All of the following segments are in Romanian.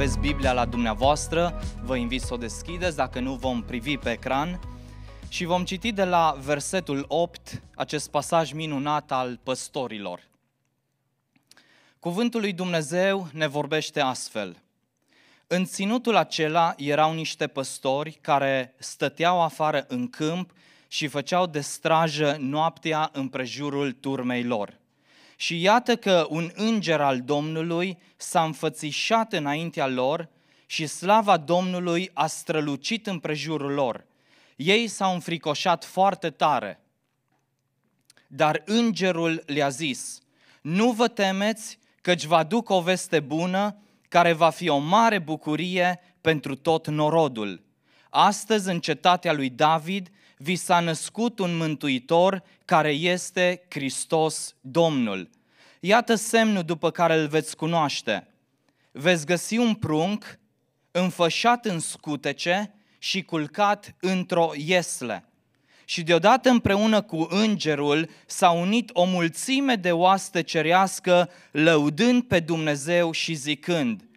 aveți Biblia la dumneavoastră, vă invit să o deschideți, dacă nu vom privi pe ecran. Și vom citi de la versetul 8 acest pasaj minunat al păstorilor. Cuvântul lui Dumnezeu ne vorbește astfel. În ținutul acela erau niște păstori care stăteau afară în câmp și făceau de strajă noaptea împrejurul turmei lor. Și iată că un înger al Domnului s-a înfățișat înaintea lor și slava Domnului a strălucit în prejurul lor. Ei s-au înfricoșat foarte tare. Dar îngerul le-a zis, nu vă temeți căci vă duc o veste bună care va fi o mare bucurie pentru tot norodul Astăzi, în cetatea lui David, vi s-a născut un mântuitor care este Hristos Domnul. Iată semnul după care îl veți cunoaște. Veți găsi un prunc înfășat în scutece și culcat într-o iesle. Și deodată împreună cu îngerul s-a unit o mulțime de oaste cerească, lăudând pe Dumnezeu și zicând –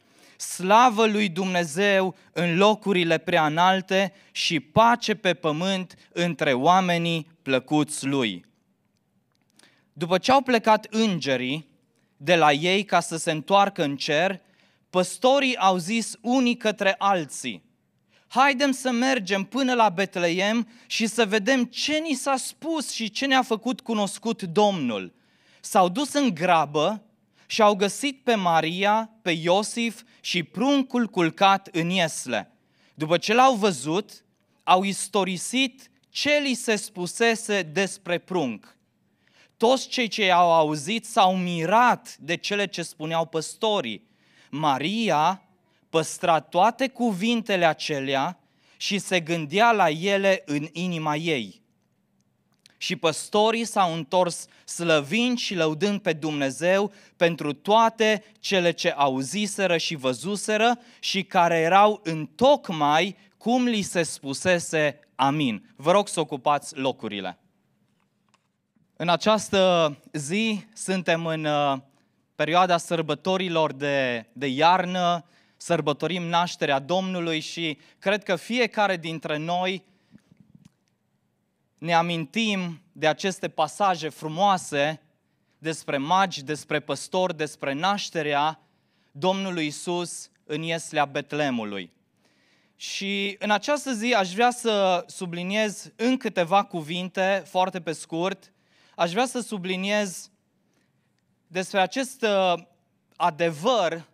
slavă lui Dumnezeu în locurile prea înalte și pace pe pământ între oamenii plăcuți lui. După ce au plecat îngerii de la ei ca să se întoarcă în cer, păstorii au zis unii către alții, haidem să mergem până la Betleem și să vedem ce ni s-a spus și ce ne-a făcut cunoscut Domnul. S-au dus în grabă și au găsit pe Maria, pe Iosif și pruncul culcat în iesle. După ce l-au văzut, au istorisit ce li se spusese despre prunc. Toți cei ce au auzit s-au mirat de cele ce spuneau păstorii. Maria păstra toate cuvintele acelea și se gândea la ele în inima ei. Și păstorii s-au întors slăvind și lăudând pe Dumnezeu pentru toate cele ce auziseră și văzuseră și care erau în tocmai cum li se spusese amin. Vă rog să ocupați locurile. În această zi suntem în uh, perioada sărbătorilor de, de iarnă, sărbătorim nașterea Domnului și cred că fiecare dintre noi ne amintim de aceste pasaje frumoase despre magi, despre păstori, despre nașterea Domnului Isus în ieslea Betlemului. Și în această zi aș vrea să subliniez în câteva cuvinte, foarte pe scurt, aș vrea să subliniez despre acest uh, adevăr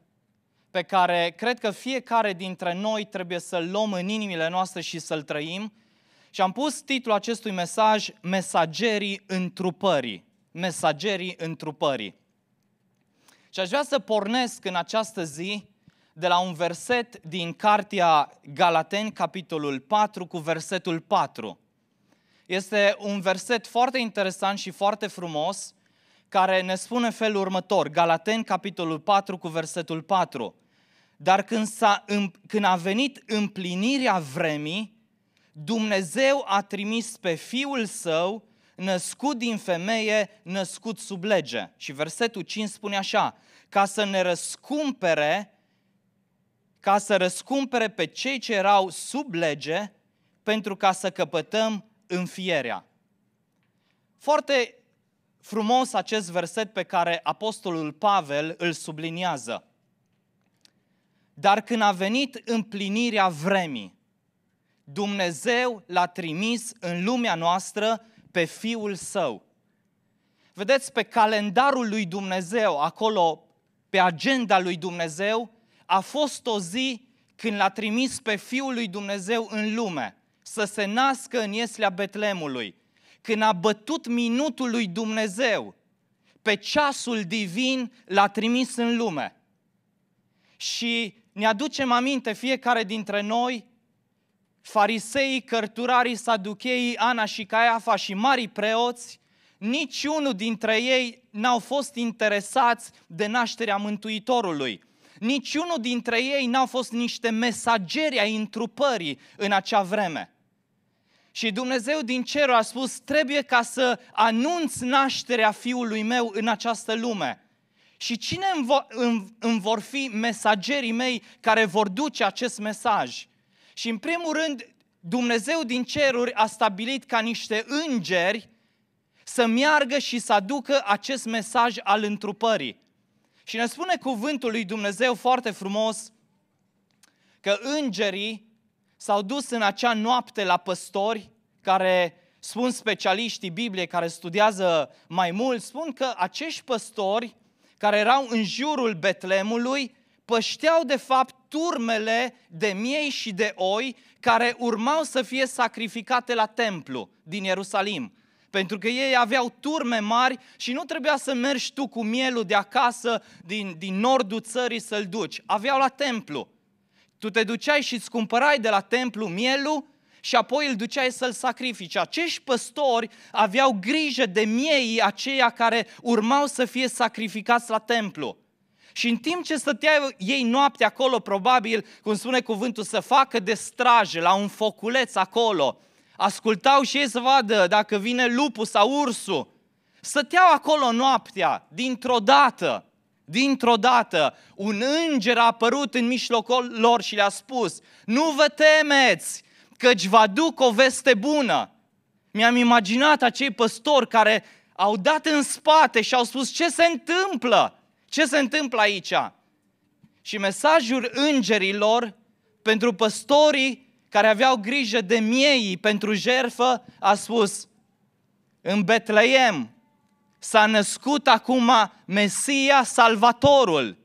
pe care cred că fiecare dintre noi trebuie să-l luăm în inimile noastre și să-l trăim, și am pus titlul acestui mesaj Mesagerii întrupării. Mesagerii întrupării. Și aș vrea să pornesc în această zi de la un verset din Cartea Galaten, capitolul 4, cu versetul 4. Este un verset foarte interesant și foarte frumos, care ne spune felul următor, Galaten, capitolul 4, cu versetul 4. Dar când, s-a, când a venit împlinirea vremii, Dumnezeu a trimis pe Fiul Său, născut din femeie, născut sub lege. Și versetul 5 spune așa, ca să ne răscumpere, ca să răscumpere pe cei ce erau sub lege, pentru ca să căpătăm înfierea. Foarte frumos acest verset pe care apostolul Pavel îl subliniază. Dar când a venit împlinirea vremii, Dumnezeu l-a trimis în lumea noastră pe Fiul Său. Vedeți, pe calendarul lui Dumnezeu, acolo, pe agenda lui Dumnezeu, a fost o zi când l-a trimis pe Fiul lui Dumnezeu în lume, să se nască în Ieslea Betlemului, când a bătut minutul lui Dumnezeu, pe ceasul divin l-a trimis în lume. Și ne aducem aminte fiecare dintre noi fariseii, cărturarii, saducheii, Ana și Caiafa și marii preoți, niciunul dintre ei n-au fost interesați de nașterea Mântuitorului. Niciunul dintre ei n-au fost niște mesageri ai întrupării în acea vreme. Și Dumnezeu din cer a spus, trebuie ca să anunț nașterea fiului meu în această lume. Și cine îmi vor, îmi vor fi mesagerii mei care vor duce acest mesaj? Și în primul rând, Dumnezeu din ceruri a stabilit ca niște îngeri să meargă și să aducă acest mesaj al întrupării. Și ne spune cuvântul lui Dumnezeu foarte frumos că îngerii s-au dus în acea noapte la păstori care spun specialiștii Biblie care studiază mai mult, spun că acești păstori care erau în jurul Betlemului pășteau de fapt turmele de miei și de oi care urmau să fie sacrificate la templu din Ierusalim. Pentru că ei aveau turme mari și nu trebuia să mergi tu cu mielul de acasă din, din nordul țării să-l duci. Aveau la templu. Tu te duceai și îți cumpărai de la templu mielul și apoi îl duceai să-l sacrifici. Acești păstori aveau grijă de miei aceia care urmau să fie sacrificați la templu. Și în timp ce stăteau ei noapte acolo, probabil, cum spune cuvântul, să facă de straje la un foculeț acolo, ascultau și ei să vadă dacă vine lupul sau ursul. Stăteau acolo noaptea, dintr-o dată, dintr-o dată, un înger a apărut în mijlocul lor și le-a spus, nu vă temeți, căci vă aduc o veste bună. Mi-am imaginat acei păstori care au dat în spate și au spus, ce se întâmplă? Ce se întâmplă aici? Și mesajul îngerilor pentru păstorii care aveau grijă de miei pentru jerfă a spus în Betleem s-a născut acum Mesia Salvatorul.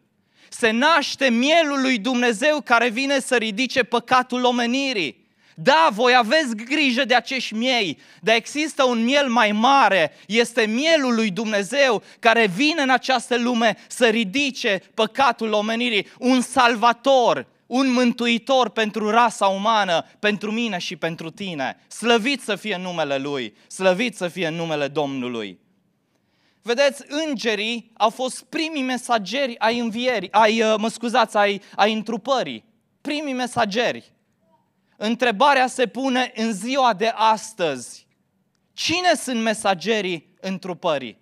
Se naște mielul lui Dumnezeu care vine să ridice păcatul omenirii. Da, voi aveți grijă de acești miei, dar există un miel mai mare, este mielul lui Dumnezeu care vine în această lume să ridice păcatul omenirii, un salvator, un mântuitor pentru rasa umană, pentru mine și pentru tine. Slăvit să fie numele Lui, slăvit să fie numele Domnului. Vedeți, îngerii au fost primii mesageri ai învierii, ai, uh, mă scuzați, ai, ai întrupării, primii mesageri. Întrebarea se pune în ziua de astăzi. Cine sunt mesagerii întrupării?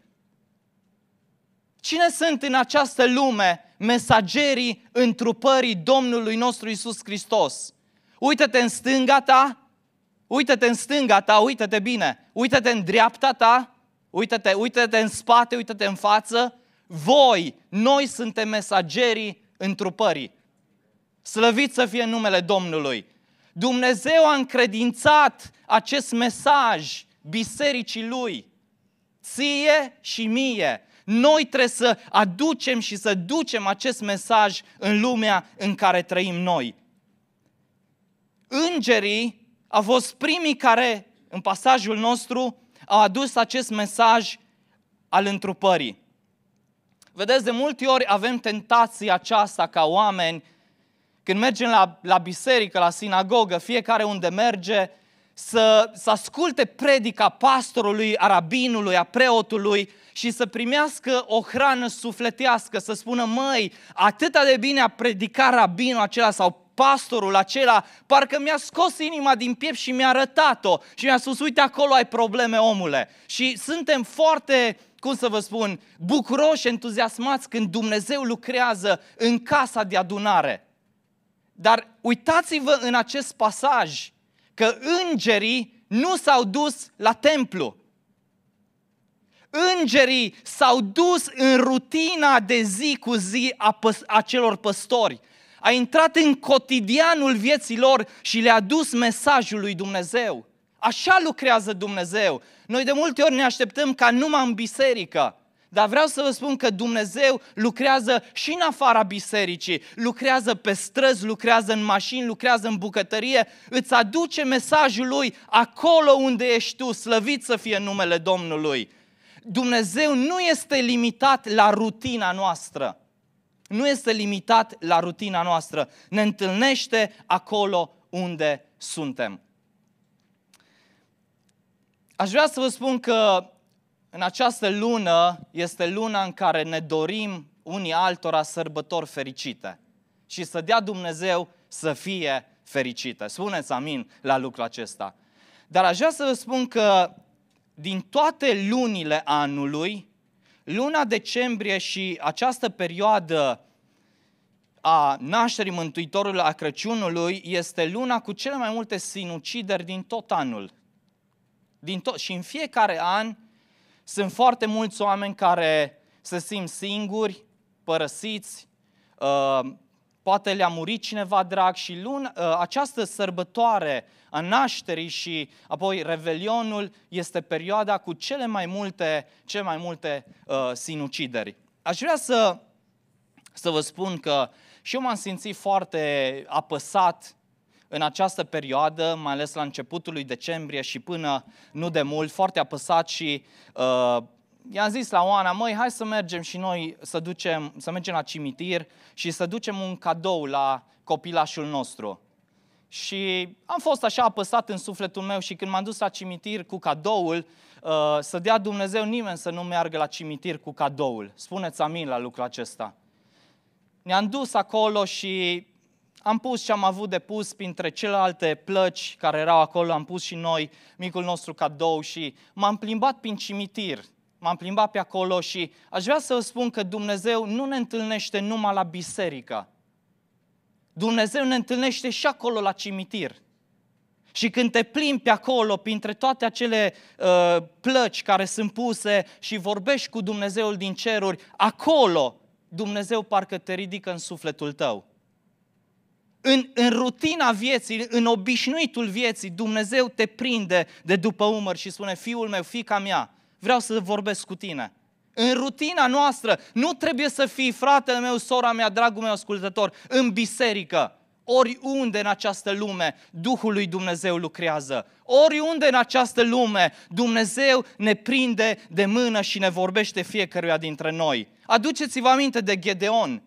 Cine sunt în această lume mesagerii întrupării Domnului nostru Isus Hristos? Uită-te în stânga ta, uită-te în stânga ta, uită-te bine, uită-te în dreapta ta, uită-te, uită-te în spate, uită-te în față. Voi, noi suntem mesagerii întrupării. Slăvit să fie numele Domnului. Dumnezeu a încredințat acest mesaj bisericii lui, ție și mie. Noi trebuie să aducem și să ducem acest mesaj în lumea în care trăim noi. Îngerii au fost primii care, în pasajul nostru, au adus acest mesaj al întrupării. Vedeți, de multe ori avem tentația aceasta ca oameni când mergem la, la biserică, la sinagogă, fiecare unde merge, să, să asculte predica pastorului, a rabinului, a preotului și să primească o hrană sufletească, să spună, măi, atâta de bine a predicat rabinul acela sau pastorul acela, parcă mi-a scos inima din piept și mi-a arătat-o și mi-a spus, uite acolo ai probleme, omule. Și suntem foarte cum să vă spun, bucuroși, entuziasmați când Dumnezeu lucrează în casa de adunare. Dar uitați-vă în acest pasaj că îngerii nu s-au dus la templu. Îngerii s-au dus în rutina de zi cu zi a, păs- a celor păstori. A intrat în cotidianul vieții lor și le-a dus mesajul lui Dumnezeu. Așa lucrează Dumnezeu. Noi de multe ori ne așteptăm ca numai în biserică dar vreau să vă spun că Dumnezeu lucrează și în afara bisericii, lucrează pe străzi, lucrează în mașini, lucrează în bucătărie, îți aduce mesajul lui acolo unde ești tu, slăvit să fie numele Domnului. Dumnezeu nu este limitat la rutina noastră. Nu este limitat la rutina noastră. Ne întâlnește acolo unde suntem. Aș vrea să vă spun că în această lună este luna în care ne dorim unii altora sărbători fericite și să dea Dumnezeu să fie fericite. Spuneți amin la lucrul acesta. Dar aș vrea să vă spun că din toate lunile anului, luna decembrie și această perioadă a nașterii Mântuitorului a Crăciunului este luna cu cele mai multe sinucideri din tot anul. Din tot, și în fiecare an sunt foarte mulți oameni care se simt singuri, părăsiți, uh, poate le-a murit cineva drag și luna, uh, această sărbătoare a nașterii și apoi revelionul este perioada cu cele mai multe, cele mai multe uh, sinucideri. Aș vrea să, să vă spun că și eu m-am simțit foarte apăsat în această perioadă, mai ales la începutul lui decembrie și până nu de mult, foarte apăsat și uh, i-am zis la Oana, măi, hai să mergem și noi să, ducem, să mergem la cimitir și să ducem un cadou la copilașul nostru. Și am fost așa apăsat în sufletul meu și când m-am dus la cimitir cu cadoul, uh, să dea Dumnezeu nimeni să nu meargă la cimitir cu cadoul. Spuneți amin la lucrul acesta. Ne-am dus acolo și am pus ce am avut de pus printre celelalte plăci care erau acolo, am pus și noi micul nostru cadou și m-am plimbat prin cimitir, m-am plimbat pe acolo și aș vrea să vă spun că Dumnezeu nu ne întâlnește numai la biserică. Dumnezeu ne întâlnește și acolo la cimitir. Și când te plimbi pe acolo, printre toate acele uh, plăci care sunt puse și vorbești cu Dumnezeul din ceruri, acolo Dumnezeu parcă te ridică în sufletul tău în, în rutina vieții, în obișnuitul vieții, Dumnezeu te prinde de după umăr și spune, fiul meu, fica mea, vreau să vorbesc cu tine. În rutina noastră, nu trebuie să fii fratele meu, sora mea, dragul meu ascultător, în biserică. Oriunde în această lume Duhul lui Dumnezeu lucrează. Oriunde în această lume Dumnezeu ne prinde de mână și ne vorbește fiecăruia dintre noi. Aduceți-vă aminte de Gedeon.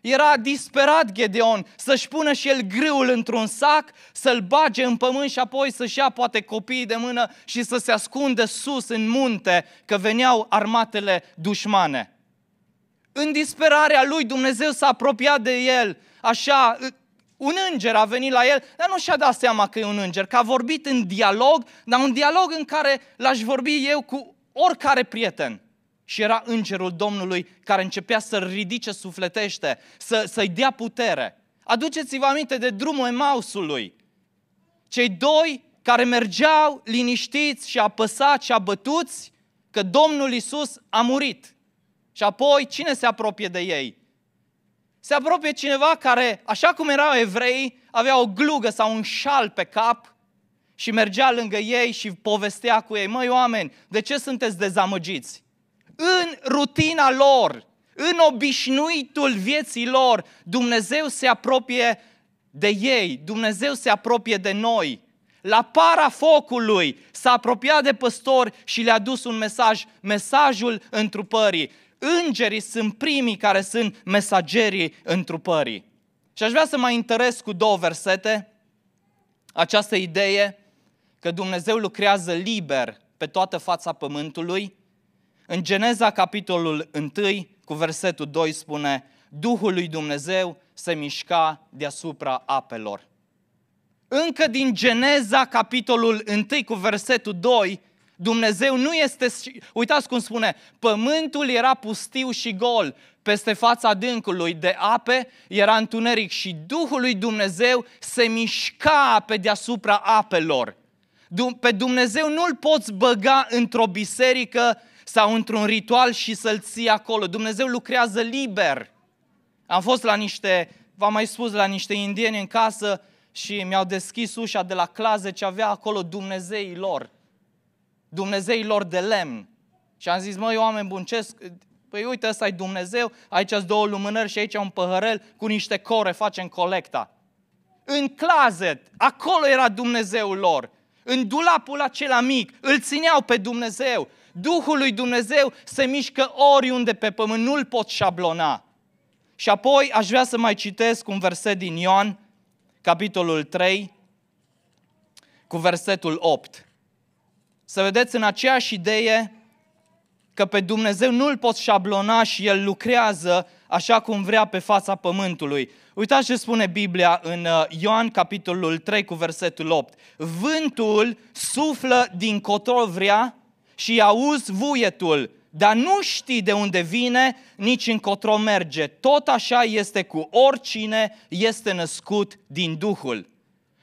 Era disperat Gedeon să-și pună și el grâul într-un sac, să-l bage în pământ și apoi să-și ia poate copiii de mână și să se ascundă sus în munte, că veneau armatele dușmane. În disperarea lui Dumnezeu s-a apropiat de el, așa, un înger a venit la el, dar nu și-a dat seama că e un înger, că a vorbit în dialog, dar un dialog în care l-aș vorbi eu cu oricare prieten și era îngerul Domnului care începea să ridice sufletește, să, să-i dea putere. Aduceți-vă aminte de drumul Emausului. Cei doi care mergeau liniștiți și apăsați și abătuți că Domnul Isus a murit. Și apoi cine se apropie de ei? Se apropie cineva care, așa cum erau evrei, avea o glugă sau un șal pe cap și mergea lângă ei și povestea cu ei, măi oameni, de ce sunteți dezamăgiți? în rutina lor, în obișnuitul vieții lor, Dumnezeu se apropie de ei, Dumnezeu se apropie de noi. La para focului s-a apropiat de păstori și le-a dus un mesaj, mesajul întrupării. Îngerii sunt primii care sunt mesagerii întrupării. Și aș vrea să mai interes cu două versete această idee că Dumnezeu lucrează liber pe toată fața pământului în Geneza, capitolul 1, cu versetul 2 spune, Duhul lui Dumnezeu se mișca deasupra apelor. Încă din Geneza, capitolul 1, cu versetul 2, Dumnezeu nu este... Uitați cum spune, pământul era pustiu și gol, peste fața dâncului de ape era întuneric și Duhul lui Dumnezeu se mișca pe deasupra apelor. Pe Dumnezeu nu-L poți băga într-o biserică sau într-un ritual și să-l ții acolo. Dumnezeu lucrează liber. Am fost la niște, v-am mai spus, la niște indieni în casă și mi-au deschis ușa de la claze ce avea acolo Dumnezeii lor. Dumnezeii lor de lemn. Și am zis, măi, oameni buncesc, Păi uite, ăsta e Dumnezeu, aici sunt două lumânări și aici un păhărel cu niște core, facem colecta. În clazet, acolo era Dumnezeul lor. În dulapul acela mic, îl țineau pe Dumnezeu. Duhul lui Dumnezeu se mișcă oriunde pe pământ, nu-l pot șablona. Și apoi aș vrea să mai citesc un verset din Ioan, capitolul 3, cu versetul 8. Să vedeți în aceeași idee că pe Dumnezeu nu-l pot șablona și El lucrează așa cum vrea pe fața pământului. Uitați ce spune Biblia în uh, Ioan capitolul 3 cu versetul 8. Vântul suflă din cotro vrea și auzi vuietul, dar nu știi de unde vine, nici încotro merge. Tot așa este cu oricine este născut din Duhul.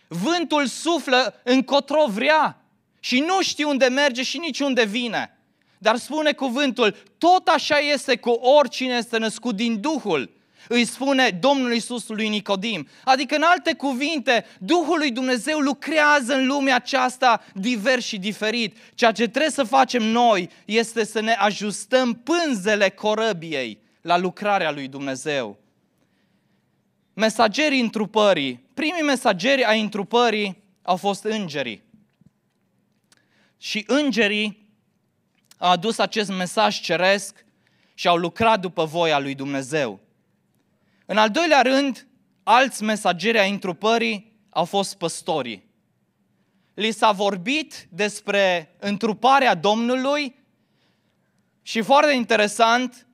Vântul suflă încotro vrea și nu știi unde merge și nici unde vine. Dar spune cuvântul, tot așa este cu oricine este născut din Duhul îi spune Domnul Iisus lui Nicodim. Adică în alte cuvinte, Duhul lui Dumnezeu lucrează în lumea aceasta divers și diferit. Ceea ce trebuie să facem noi este să ne ajustăm pânzele corăbiei la lucrarea lui Dumnezeu. Mesagerii întrupării, primii mesageri ai întrupării au fost îngerii. Și îngerii au adus acest mesaj ceresc și au lucrat după voia lui Dumnezeu. În al doilea rând, alți mesageri ai întrupării au fost păstorii. Li s-a vorbit despre întruparea Domnului și foarte interesant,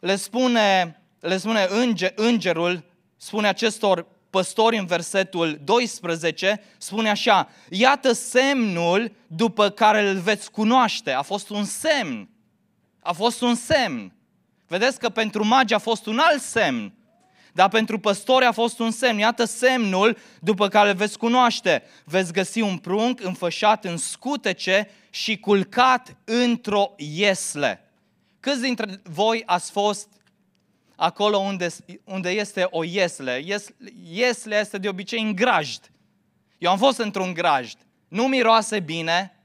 le spune, le spune înge, îngerul, spune acestor păstori în versetul 12, spune așa, iată semnul după care îl veți cunoaște. A fost un semn. A fost un semn. Vedeți că pentru magi a fost un alt semn dar pentru păstori a fost un semn. Iată semnul după care veți cunoaște. Veți găsi un prunc înfășat în scutece și culcat într-o iesle. Câți dintre voi ați fost acolo unde, unde este o iesle? iesle este de obicei în grajd. Eu am fost într-un grajd. Nu miroase bine,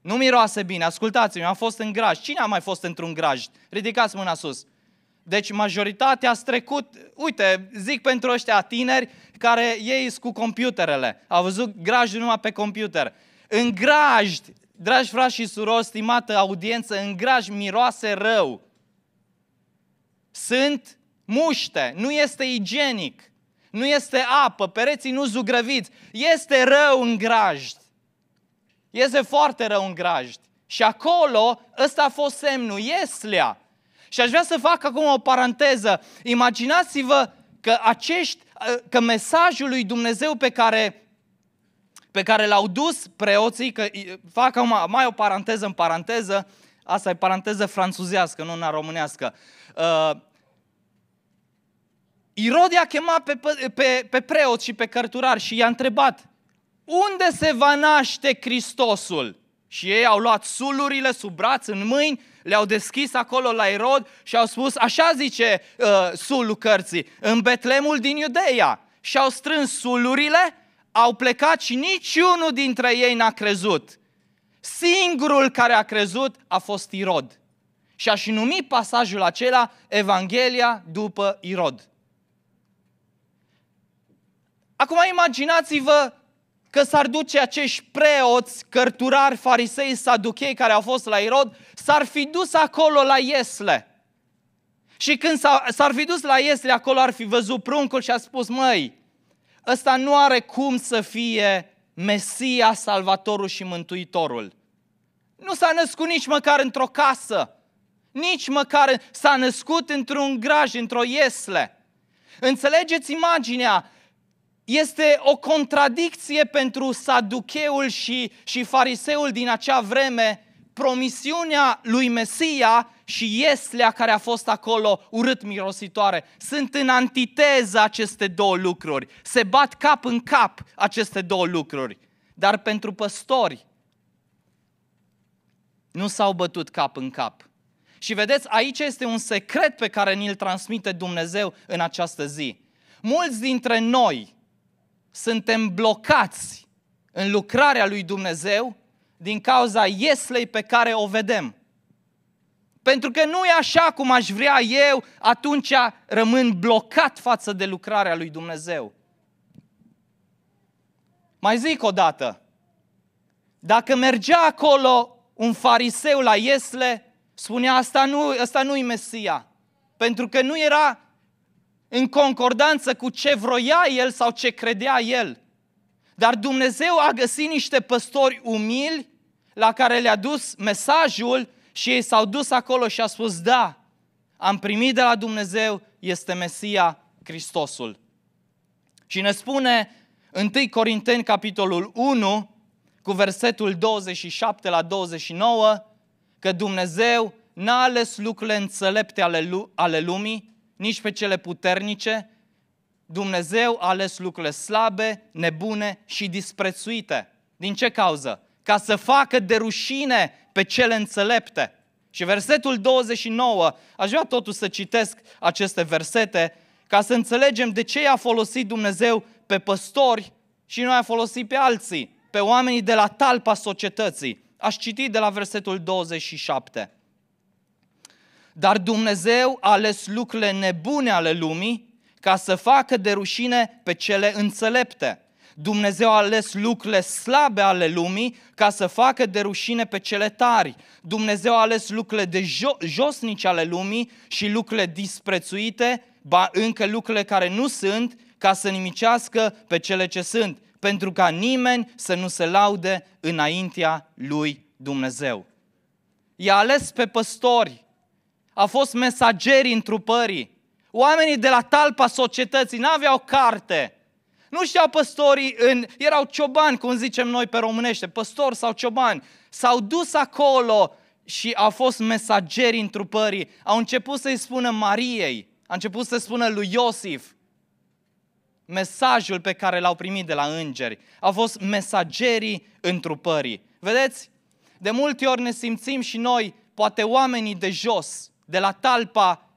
nu miroase bine, ascultați-mă, am fost în grajd. Cine a mai fost într-un grajd? Ridicați mâna sus. Deci majoritatea a trecut, uite, zic pentru ăștia tineri care ei cu computerele. Au văzut grajul numai pe computer. În graj, dragi frați și surori, stimată audiență, în graj miroase rău. Sunt muște, nu este igienic, nu este apă, pereții nu zugrăviți. Este rău în grajd. Este foarte rău în grajd. Și acolo, ăsta a fost semnul, Ieslea. Și aș vrea să fac acum o paranteză. Imaginați-vă că, acești, că mesajul lui Dumnezeu pe care pe care l-au dus preoții, că fac acum mai o paranteză în paranteză, asta e paranteză franțuzească, nu una românească. Uh, Irodia a chemat pe, pe, pe preot și pe cărturari și i-a întrebat, unde se va naște Hristosul? Și ei au luat sulurile sub braț, în mâini le-au deschis acolo la Erod și au spus, așa zice uh, sulul cărții, în Betlemul din Iudeia. Și au strâns sulurile, au plecat și niciunul dintre ei n-a crezut. Singurul care a crezut a fost Irod. Și aș numi pasajul acela Evanghelia după Irod. Acum imaginați-vă că s-ar duce acești preoți, cărturari, farisei, saduchei care au fost la Irod, s-ar fi dus acolo la Iesle. Și când s-ar fi dus la Iesle, acolo ar fi văzut pruncul și a spus, măi, ăsta nu are cum să fie Mesia, Salvatorul și Mântuitorul. Nu s-a născut nici măcar într-o casă, nici măcar s-a născut într-un graj, într-o iesle. Înțelegeți imaginea? este o contradicție pentru saducheul și, și fariseul din acea vreme, promisiunea lui Mesia și ieslea care a fost acolo urât mirositoare. Sunt în antiteză aceste două lucruri. Se bat cap în cap aceste două lucruri. Dar pentru păstori nu s-au bătut cap în cap. Și vedeți, aici este un secret pe care ni-l transmite Dumnezeu în această zi. Mulți dintre noi, suntem blocați în lucrarea lui Dumnezeu din cauza ieslei pe care o vedem. Pentru că nu e așa cum aș vrea eu, atunci rămân blocat față de lucrarea lui Dumnezeu. Mai zic o dată, dacă mergea acolo un fariseu la Iesle, spunea asta nu, asta nu-i Mesia, pentru că nu era în concordanță cu ce vroia el sau ce credea el. Dar Dumnezeu a găsit niște păstori umili la care le-a dus mesajul și ei s-au dus acolo și a spus, da, am primit de la Dumnezeu, este Mesia Hristosul. Și ne spune 1 Corinteni capitolul 1 cu versetul 27 la 29 că Dumnezeu n-a ales lucrurile înțelepte ale, lu- ale lumii, nici pe cele puternice. Dumnezeu a ales lucrurile slabe, nebune și disprețuite. Din ce cauză? Ca să facă de rușine pe cele înțelepte. Și versetul 29, aș vrea totuși să citesc aceste versete ca să înțelegem de ce i-a folosit Dumnezeu pe păstori și nu i-a folosit pe alții, pe oamenii de la talpa societății. Aș citi de la versetul 27. Dar Dumnezeu a ales lucrurile nebune ale lumii ca să facă de rușine pe cele înțelepte. Dumnezeu a ales lucrurile slabe ale lumii ca să facă de rușine pe cele tari. Dumnezeu a ales lucrurile de jo- josnici ale lumii și lucrurile disprețuite, ba încă lucrurile care nu sunt, ca să nimicească pe cele ce sunt, pentru ca nimeni să nu se laude înaintea lui Dumnezeu. I-a ales pe păstori a fost mesagerii întrupării. Oamenii de la talpa societății nu aveau carte. Nu știau păstorii, în, erau ciobani, cum zicem noi pe românește, păstori sau ciobani. S-au dus acolo și au fost mesageri întrupării. Au început să-i spună Mariei, a început să spună lui Iosif mesajul pe care l-au primit de la îngeri. Au fost mesagerii întrupării. Vedeți? De multe ori ne simțim și noi, poate oamenii de jos, de la talpa,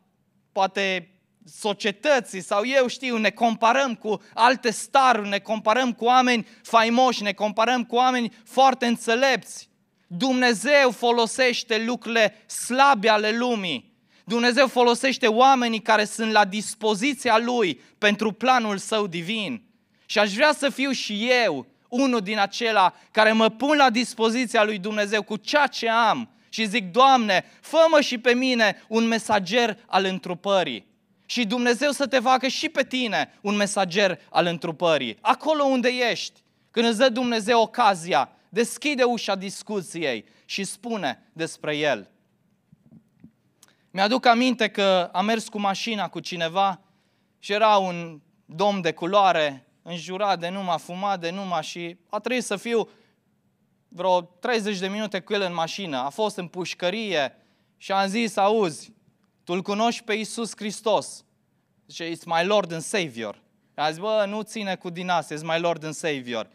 poate societății sau eu știu, ne comparăm cu alte staruri, ne comparăm cu oameni faimoși, ne comparăm cu oameni foarte înțelepți. Dumnezeu folosește lucrurile slabe ale lumii. Dumnezeu folosește oamenii care sunt la dispoziția Lui pentru planul Său divin. Și aș vrea să fiu și eu unul din acela care mă pun la dispoziția Lui Dumnezeu cu ceea ce am, și zic, Doamne, fă și pe mine un mesager al întrupării. Și Dumnezeu să te facă și pe tine un mesager al întrupării. Acolo unde ești, când îți dă Dumnezeu ocazia, deschide ușa discuției și spune despre El. Mi-aduc aminte că am mers cu mașina cu cineva și era un domn de culoare, înjurat de numai fumat de numai și a trebuit să fiu vreo 30 de minute cu el în mașină, a fost în pușcărie și am zis, auzi, tu îl cunoști pe Iisus Hristos. Zice, it's my Lord and Savior. I a zis, bă, nu ține cu din asta, it's my Lord and Savior.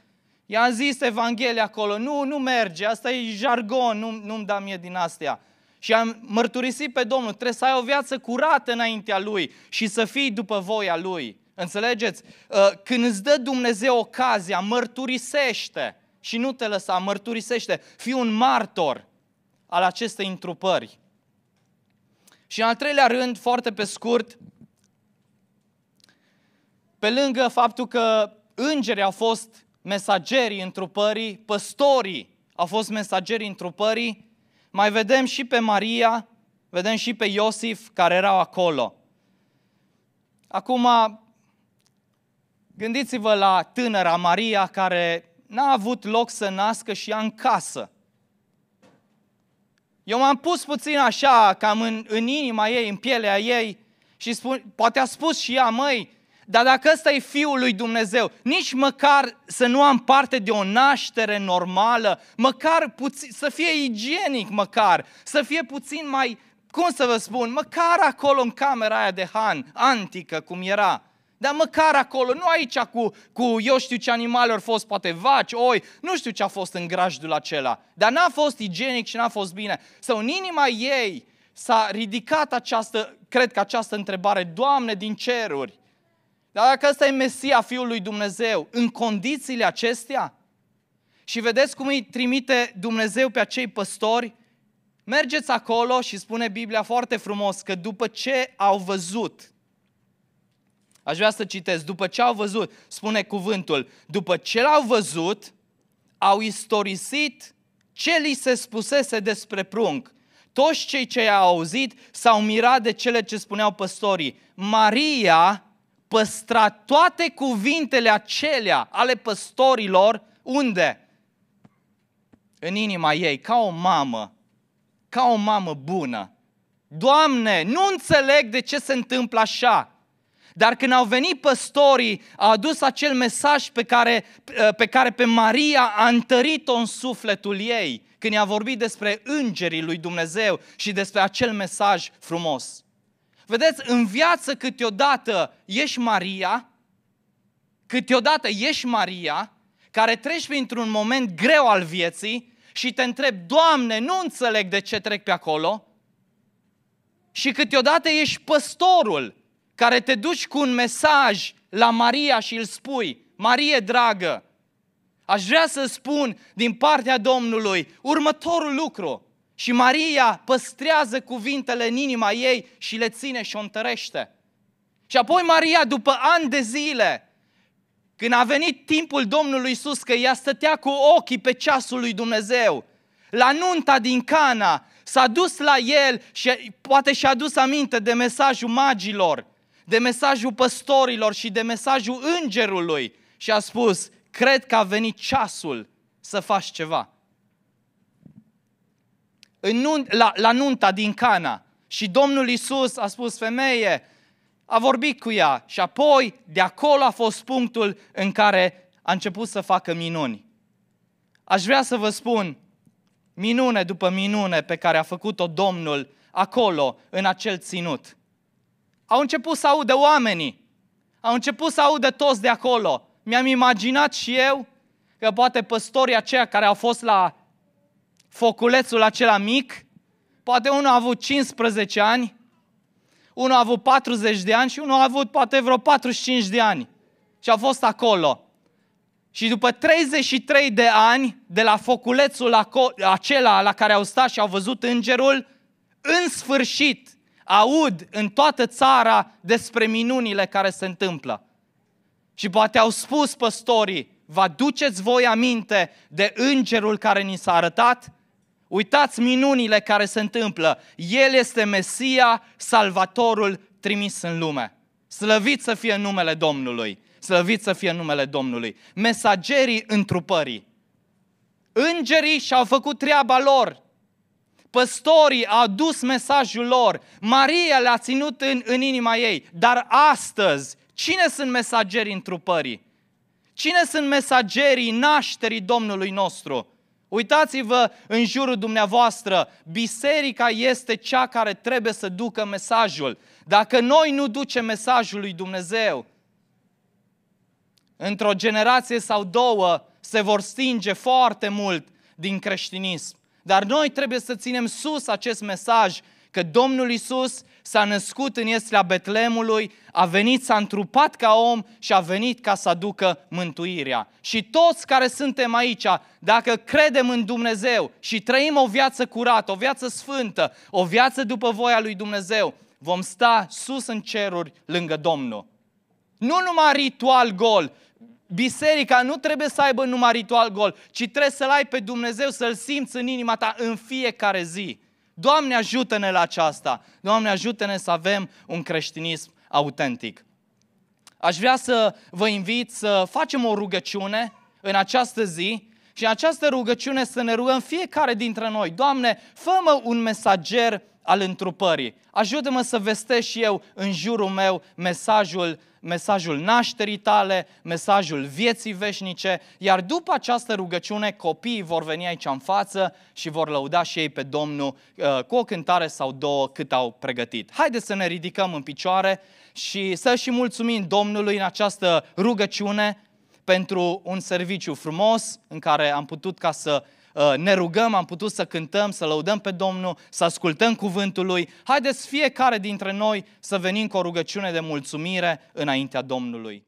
I-am zis Evanghelia acolo, nu, nu merge, asta e jargon, nu, nu-mi da mie din astea. Și am mărturisit pe Domnul, trebuie să ai o viață curată înaintea Lui și să fii după voia Lui. Înțelegeți? Ă, când îți dă Dumnezeu ocazia, mărturisește și nu te lăsa, mărturisește, fii un martor al acestei întrupări. Și în al treilea rând, foarte pe scurt, pe lângă faptul că îngerii au fost mesagerii întrupării, păstorii au fost mesagerii întrupării, mai vedem și pe Maria, vedem și pe Iosif care erau acolo. Acum, gândiți-vă la tânăra Maria care n-a avut loc să nască și ea în casă. Eu m-am pus puțin așa, cam în, în inima ei, în pielea ei și spun, poate a spus și ea, măi, dar dacă ăsta e Fiul lui Dumnezeu, nici măcar să nu am parte de o naștere normală, măcar puțin, să fie igienic măcar, să fie puțin mai, cum să vă spun, măcar acolo în camera aia de Han, antică cum era, dar măcar acolo, nu aici cu, cu eu știu ce animale au fost, poate vaci, oi, nu știu ce a fost în grajdul acela. Dar n-a fost igienic și n-a fost bine. Sau în inima ei s-a ridicat această, cred că această întrebare, Doamne din ceruri, dar dacă ăsta e Mesia Fiul lui Dumnezeu, în condițiile acestea, și vedeți cum îi trimite Dumnezeu pe acei păstori, mergeți acolo și spune Biblia foarte frumos că după ce au văzut Aș vrea să citesc. După ce au văzut, spune cuvântul, după ce l-au văzut, au istorisit ce li se spusese despre prunc. Toți cei ce i-au auzit s-au mirat de cele ce spuneau păstorii. Maria păstra toate cuvintele acelea ale păstorilor, unde? În inima ei, ca o mamă, ca o mamă bună. Doamne, nu înțeleg de ce se întâmplă așa. Dar când au venit păstorii, au adus acel mesaj pe care eh, pe, care pe Maria a întărit-o în sufletul ei, când i-a vorbit despre îngerii lui Dumnezeu și despre acel mesaj frumos. Vedeți, în viață câteodată ești Maria, câteodată ești Maria, care treci printr-un moment greu al vieții și te întreb, Doamne, nu înțeleg de ce trec pe acolo. Și câteodată ești păstorul care te duci cu un mesaj la Maria și îl spui, Marie dragă, aș vrea să spun din partea Domnului următorul lucru. Și Maria păstrează cuvintele în inima ei și le ține și o întărește. Și apoi Maria, după ani de zile, când a venit timpul Domnului Iisus că ea stătea cu ochii pe ceasul lui Dumnezeu, la nunta din Cana, s-a dus la el și poate și-a dus aminte de mesajul magilor de mesajul păstorilor și de mesajul îngerului și a spus, cred că a venit ceasul să faci ceva. În nun, la, la nunta din Cana și Domnul Isus a spus, femeie, a vorbit cu ea și apoi de acolo a fost punctul în care a început să facă minuni. Aș vrea să vă spun, minune după minune pe care a făcut-o Domnul acolo, în acel ținut. Au început să audă oamenii. Au început să audă toți de acolo. Mi-am imaginat și eu că poate păstorii aceia care au fost la foculețul acela mic, poate unul a avut 15 ani, unul a avut 40 de ani și unul a avut poate vreo 45 de ani. Și a fost acolo. Și după 33 de ani de la foculețul acela la care au stat și au văzut îngerul, în sfârșit, aud în toată țara despre minunile care se întâmplă. Și poate au spus păstorii, vă duceți voi aminte de îngerul care ni s-a arătat? Uitați minunile care se întâmplă. El este Mesia, Salvatorul trimis în lume. Slăvit să fie numele Domnului. Slăvit să fie numele Domnului. Mesagerii întrupării. Îngerii și-au făcut treaba lor păstorii au dus mesajul lor, Maria le-a ținut în, în inima ei, dar astăzi, cine sunt mesagerii întrupării? Cine sunt mesagerii nașterii Domnului nostru? Uitați-vă în jurul dumneavoastră, biserica este cea care trebuie să ducă mesajul. Dacă noi nu ducem mesajul lui Dumnezeu, într-o generație sau două se vor stinge foarte mult din creștinism. Dar noi trebuie să ținem sus acest mesaj că Domnul Isus s-a născut în Ieslea Betlemului, a venit, s-a întrupat ca om și a venit ca să aducă mântuirea. Și toți care suntem aici, dacă credem în Dumnezeu și trăim o viață curată, o viață sfântă, o viață după voia lui Dumnezeu, vom sta sus în ceruri lângă Domnul. Nu numai ritual gol, Biserica nu trebuie să aibă numai ritual gol, ci trebuie să-L ai pe Dumnezeu, să-L simți în inima ta în fiecare zi. Doamne ajută-ne la aceasta! Doamne ajută-ne să avem un creștinism autentic. Aș vrea să vă invit să facem o rugăciune în această zi și în această rugăciune să ne rugăm fiecare dintre noi. Doamne, fă un mesager al întrupării. Ajută-mă să vestesc și eu în jurul meu mesajul mesajul nașterii tale, mesajul vieții veșnice, iar după această rugăciune copiii vor veni aici în față și vor lăuda și ei pe Domnul uh, cu o cântare sau două cât au pregătit. Haideți să ne ridicăm în picioare și să și mulțumim Domnului în această rugăciune pentru un serviciu frumos în care am putut ca să Uh, ne rugăm, am putut să cântăm, să lăudăm pe Domnul, să ascultăm cuvântul Lui. Haideți fiecare dintre noi să venim cu o rugăciune de mulțumire înaintea Domnului.